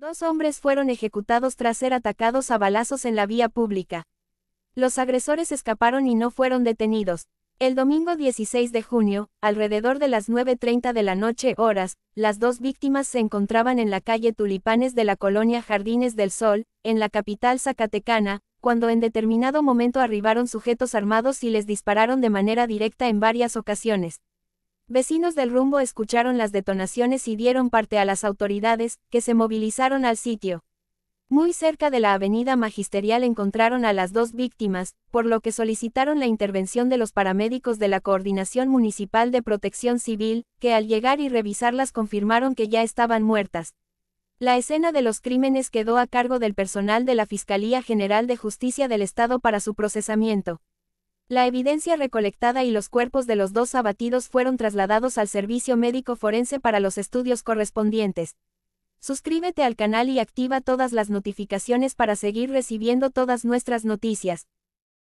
Dos hombres fueron ejecutados tras ser atacados a balazos en la vía pública. Los agresores escaparon y no fueron detenidos. El domingo 16 de junio, alrededor de las 9.30 de la noche horas, las dos víctimas se encontraban en la calle Tulipanes de la colonia Jardines del Sol, en la capital Zacatecana, cuando en determinado momento arribaron sujetos armados y les dispararon de manera directa en varias ocasiones. Vecinos del rumbo escucharon las detonaciones y dieron parte a las autoridades, que se movilizaron al sitio. Muy cerca de la avenida magisterial encontraron a las dos víctimas, por lo que solicitaron la intervención de los paramédicos de la Coordinación Municipal de Protección Civil, que al llegar y revisarlas confirmaron que ya estaban muertas. La escena de los crímenes quedó a cargo del personal de la Fiscalía General de Justicia del Estado para su procesamiento. La evidencia recolectada y los cuerpos de los dos abatidos fueron trasladados al servicio médico forense para los estudios correspondientes. Suscríbete al canal y activa todas las notificaciones para seguir recibiendo todas nuestras noticias.